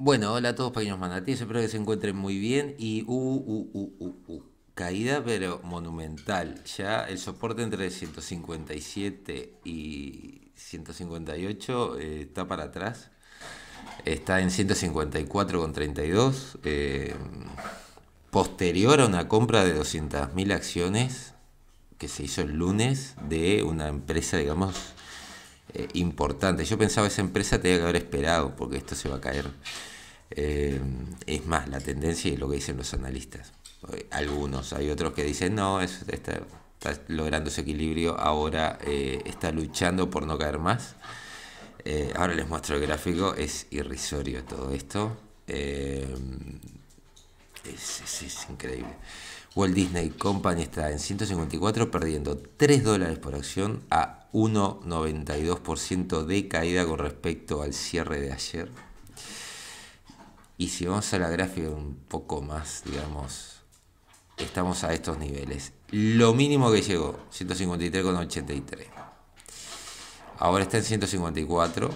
Bueno, hola a todos pequeños manatíes, espero que se encuentren muy bien y uh, uh, uh, caída pero monumental. Ya el soporte entre 157 y 158 está para atrás. Está en 154,32. Eh, posterior a una compra de 200.000 acciones que se hizo el lunes de una empresa, digamos, eh, importante. Yo pensaba, esa empresa tenía que haber esperado porque esto se va a caer. Eh, es más, la tendencia y lo que dicen los analistas. Eh, algunos, hay otros que dicen, no, es, está, logrando ese equilibrio, ahora está luchando por no caer más. ahora les muestro el gráfico, es irrisorio todo esto. Es, es increíble. Walt Disney Company está en 154 perdiendo 3 dólares por acción a 1,92% de caída con respecto al cierre de ayer. Y si vamos a la gráfica un poco más, digamos, estamos a estos niveles. Lo mínimo que llegó, 153,83. Ahora está en 154,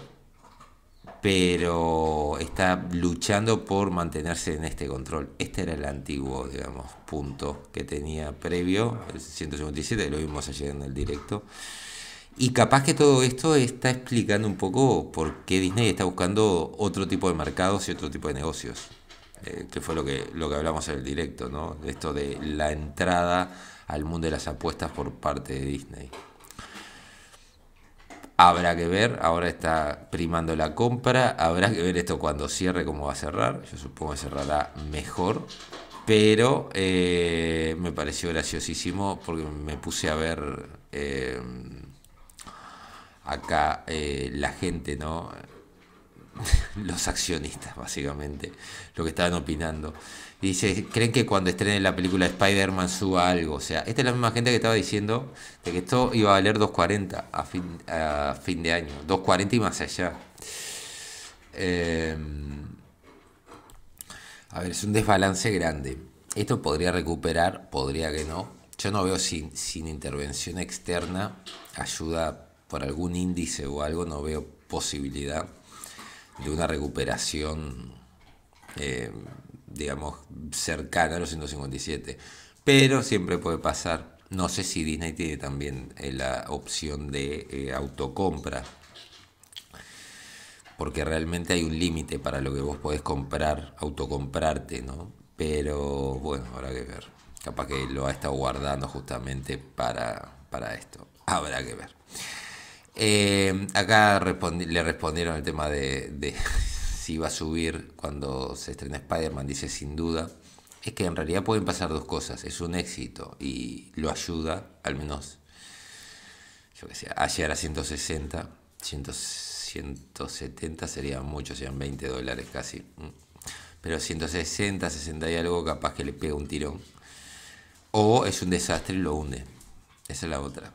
pero está luchando por mantenerse en este control. Este era el antiguo, digamos, punto que tenía previo, el 157, lo vimos ayer en el directo. Y capaz que todo esto está explicando un poco por qué Disney está buscando otro tipo de mercados y otro tipo de negocios. Eh, que fue lo que, lo que hablamos en el directo, ¿no? Esto de la entrada al mundo de las apuestas por parte de Disney. Habrá que ver, ahora está primando la compra, habrá que ver esto cuando cierre, cómo va a cerrar. Yo supongo que cerrará mejor, pero eh, me pareció graciosísimo porque me puse a ver eh, acá eh, la gente, ¿no? los accionistas, básicamente, lo que estaban opinando. Y dice, creen que cuando estrene la película Spider-Man suba algo. O sea, esta es la misma gente que estaba diciendo de que esto iba a valer 2.40 a fin, a fin de año. 2.40 y más allá. Em, a ver, es un desbalance grande. Esto podría recuperar, podría que no. Yo no veo sin, sin intervención externa ayuda por algún índice o algo no veo posibilidad de una recuperación, eh, digamos, cercana a los 157. Pero siempre puede pasar. No sé si Disney tiene también eh, la opción de eh, autocompra. Porque realmente hay un límite para lo que vos podés comprar, autocomprarte, ¿no? Pero bueno, habrá que ver. Capaz que lo ha estado guardando justamente para, para esto. Habrá que ver. Eh, acá le respondieron el tema de, si va a subir cuando se estrena Spider-Man, dice sin duda. Es que en realidad pueden pasar dos cosas. Es un éxito y lo ayuda, al menos, yo que sé, a llegar a 160, 170 sería mucho, serían 20 dólares casi. Pero 160, 60 y algo, capaz que le pega un tirón. O es un desastre y lo hunde. Esa es la otra.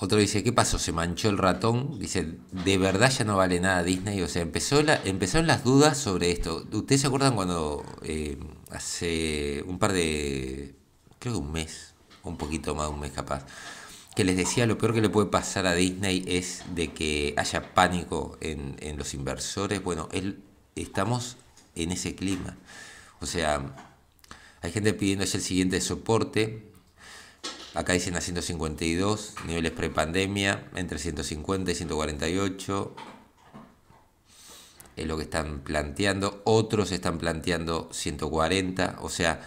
Otro dice, ¿qué pasó? ¿Se manchó el ratón? Dice, de verdad ya no vale nada Disney. O sea, empezó la, empezaron las dudas sobre esto. ¿Ustedes se acuerdan cuando eh, hace un par de, creo que un mes, un poquito más de un mes capaz, que les decía lo peor que le puede pasar a Disney es de que haya pánico en, los inversores? Bueno, él, estamos en ese clima. O sea, hay gente pidiendo ya el siguiente soporte Acá dicen a 152, niveles prepandemia, entre 150 y 148. Es lo que están planteando. Otros están planteando 140. O sea,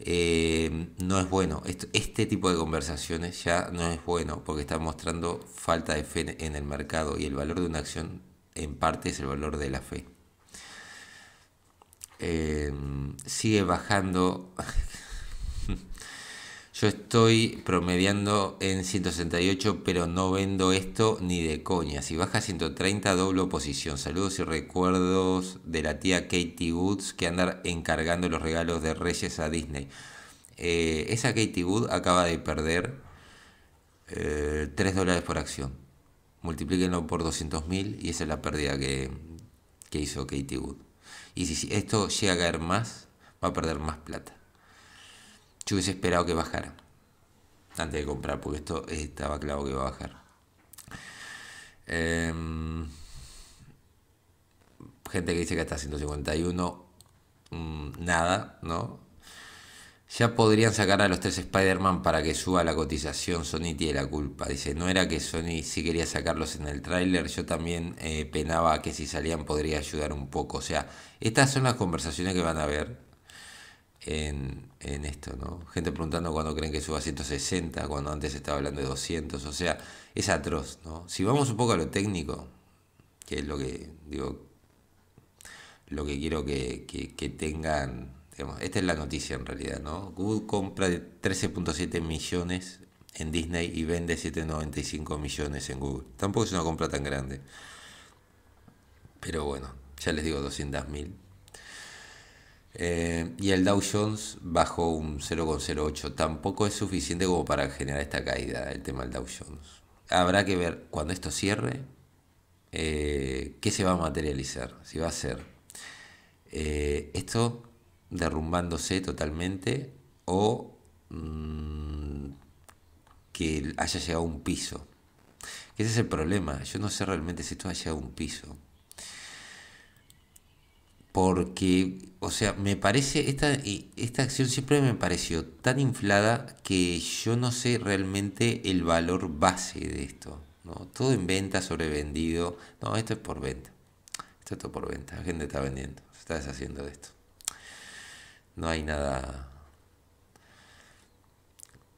eh, no es bueno. Este tipo de conversaciones ya no es bueno porque están mostrando falta de fe en el mercado y el valor de una acción en parte es el valor de la fe. Eh, sigue bajando. Yo estoy promediando en 168, pero no vendo esto ni de coña. Si baja 130, doblo posición. Saludos y recuerdos de la tía Katie Woods que anda encargando los regalos de Reyes a Disney. Eh, esa Katie Wood acaba de perder 3 eh, dólares por acción. Multiplíquenlo por mil y esa es la pérdida que, que hizo Katie Wood. Y si esto llega a caer más, va a perder más plata. Yo hubiese esperado que bajara. Antes de comprar, porque esto estaba claro que iba a bajar. Em, gente que dice que hasta 151. Mm, nada, ¿no? Ya podrían sacar a los tres Spider-Man para que suba la cotización. Sony tiene la culpa. Dice, no era que Sony sí quería sacarlos en el tráiler. Yo también eh, penaba que si salían podría ayudar un poco. O sea, estas son las conversaciones que van a haber en, esto, ¿no? Gente preguntando cuando creen que suba a 160, cuando antes estaba hablando de 200, o sea, es atroz, ¿no? Si vamos un poco a lo técnico, que es lo que, digo, lo que quiero que, que tengan, digamos, esta es la noticia en realidad, ¿no? Google compra 13.7 millones en Disney y vende 7.95 millones en Google. Tampoco es una compra tan grande. Pero bueno, ya les digo 200.000 eh, y el Dow Jones bajó un 0,08. Tampoco es suficiente como para generar esta caída el tema del Dow Jones. Habrá que ver cuando esto cierre eh, qué se va a materializar, si va a ser eh, esto derrumbándose totalmente o mm, que haya llegado a un piso. ese es el problema. Yo no sé realmente si esto haya llegado a un piso porque, o sea, me parece, esta, esta acción siempre me pareció tan inflada que yo no sé realmente el valor base de esto. ¿no? Todo en venta, sobrevendido. No, esto es por venta. Esto es todo por venta. La gente está vendiendo, se está deshaciendo de esto. No hay nada.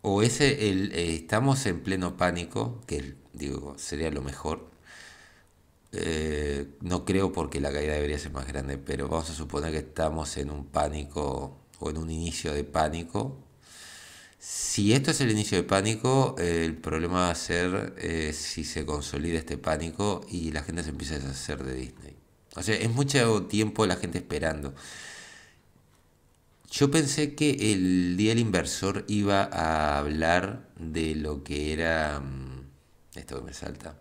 O ese, el, eh, estamos en pleno pánico, que digo, sería lo mejor, eh, no creo porque la caída debería ser más grande, pero vamos a suponer que estamos en un pánico o en un inicio de pánico. Si esto es el inicio de pánico, el problema va a ser eh, si se consolida este pánico y la gente se empieza a deshacer de Disney. O sea, es mucho tiempo la gente esperando. Yo pensé que el día del inversor iba a hablar de lo que era... Mm, esto que me salta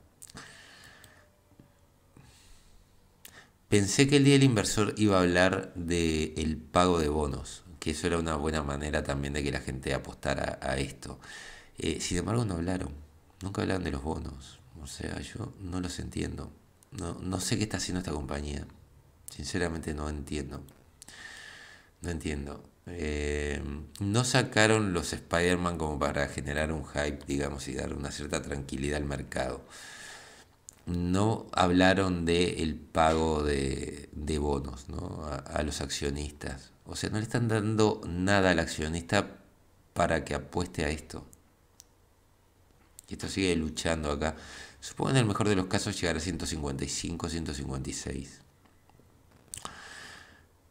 Pensé que el día del inversor iba a hablar de el pago de bonos, que eso era una buena manera también de que la gente apostara a esto. Eh, sin embargo, no hablaron, nunca hablaron de los bonos. O sea, yo no los entiendo. No, no sé qué está haciendo esta compañía. Sinceramente no entiendo. No entiendo. Eh, no sacaron los Spider-Man como para generar un hype, digamos, y dar una cierta tranquilidad al mercado no hablaron del el pago de, bonos ¿no? a, los accionistas. O sea, no le están dando nada al accionista para que apueste a esto. Y esto sigue luchando acá. Supongo en el mejor de los casos llegar a 155, 156.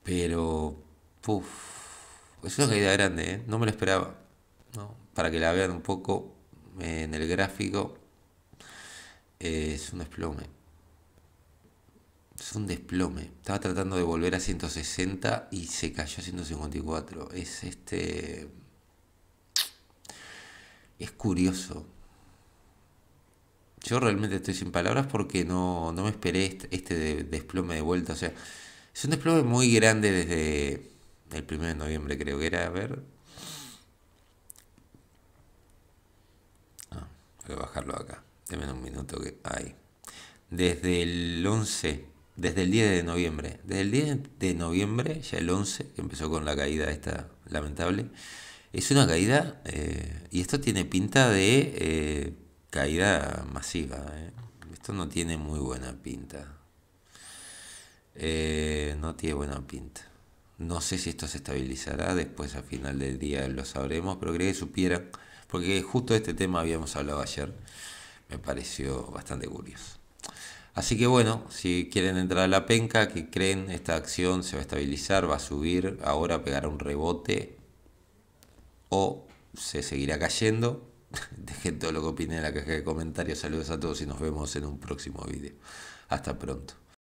Pero, puff, es una caída grande, ¿eh? no me lo esperaba. Para que la vean un poco en el gráfico, eh, es un desplome. Es un desplome. Estaba tratando de volver a 160 y se cayó a 154. Es este. Es curioso. Yo realmente estoy sin palabras porque no, no me esperé este, este desplome de vuelta. O sea, es un desplome muy grande desde el 1 de noviembre, creo que era. A ver. Ah, voy a bajarlo acá. Deme un minuto que hay. Desde el 11, desde el 10 de noviembre. Desde el 10 de noviembre, ya el 11, que empezó con la caída esta lamentable. Es una caída, eh, y esto tiene pinta de eh, caída masiva. Eh. Esto no tiene muy buena pinta. no tiene buena pinta. No sé si esto se estabilizará, después al final del día lo sabremos, pero creo que supiera porque justo de este tema habíamos hablado ayer me pareció bastante curioso. Así que bueno, si quieren entrar a la penca, que creen esta acción se va a estabilizar, va a subir, ahora pegará un rebote o se seguirá cayendo. Dejen todo lo que opinen en la caja de comentarios. Saludos a todos y nos vemos en un próximo video. Hasta pronto.